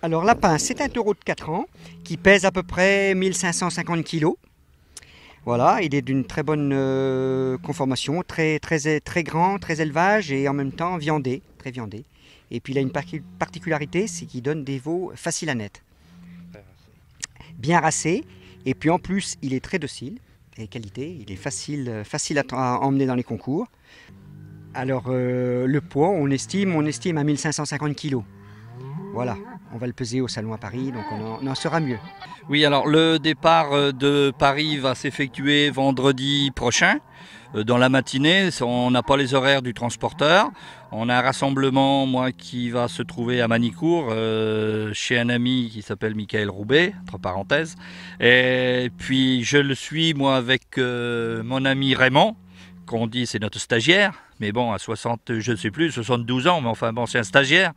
Alors l'apin, c'est un taureau de 4 ans qui pèse à peu près 1550 kg. Voilà, il est d'une très bonne euh, conformation, très, très, très grand, très élevage et en même temps viandé, très viandé. Et puis il a une particularité, c'est qu'il donne des veaux faciles à net. Bien racé, et puis en plus il est très docile, et qualité, il est facile, facile à, emmener dans les concours. Alors euh, le poids, on estime, on estime à 1550 kg. Voilà on va le peser au salon à Paris, donc on en, sera mieux. Oui, alors le départ euh, de Paris va s'effectuer vendredi prochain. Euh, dans la matinée, on n'a pas les horaires du transporteur. On a un rassemblement, moi, qui va se trouver à Manicourt, euh, chez un ami qui s'appelle Michael Roubaix, entre parenthèses. Et puis je le suis, moi, avec mon ami Raymond, qu'on dit c'est notre stagiaire, mais bon, à 60, je ne sais plus, 72 ans, mais enfin bon, c'est un stagiaire.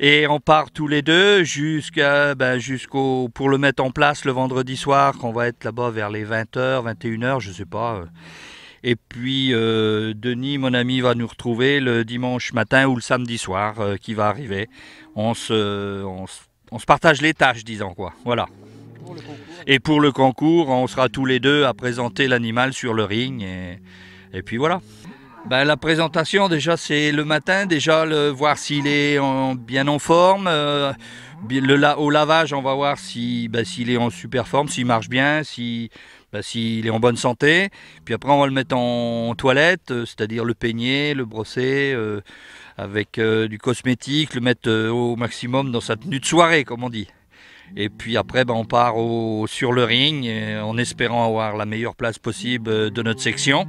Et on part tous les deux jusqu'à, ben, jusqu'au, pour le mettre en place le vendredi soir, qu'on va être là-bas vers les 20h, 21h, je ne sais pas. Et puis euh, Denis, mon ami, va nous retrouver le dimanche matin ou le samedi soir euh, qui va arriver. on se, on se partage les tâches, disons quoi. Voilà. Et pour le concours, on sera tous les deux à présenter l'animal sur le ring. Et, puis voilà. Ben, la présentation, déjà, c'est le matin. Déjà, le, voir s'il est bien en forme. Euh, le, au lavage, on va voir ben, s'il si, est en super forme, s'il marche bien, ben, s'il si, est en bonne santé. Puis après, on va le mettre en, toilette, euh, c'est-à-dire le peigner, le brosser euh, avec du cosmétique, le mettre au maximum dans sa tenue de soirée, comme on dit. Et puis après, ben, on part sur le ring en espérant avoir la meilleure place possible euh, de notre section.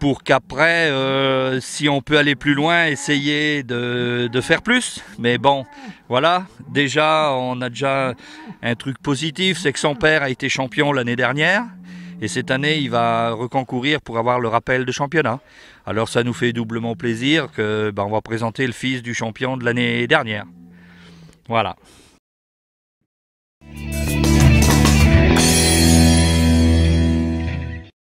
Pour qu'après, euh, si on peut aller plus loin, essayer de, faire plus. Mais bon, voilà, déjà, on a déjà un truc positif, c'est que son père a été champion l'année dernière. Et cette année, il va reconcourir pour avoir le rappel de championnat. Alors ça nous fait doublement plaisir que ben, on va présenter le fils du champion de l'année dernière. Voilà.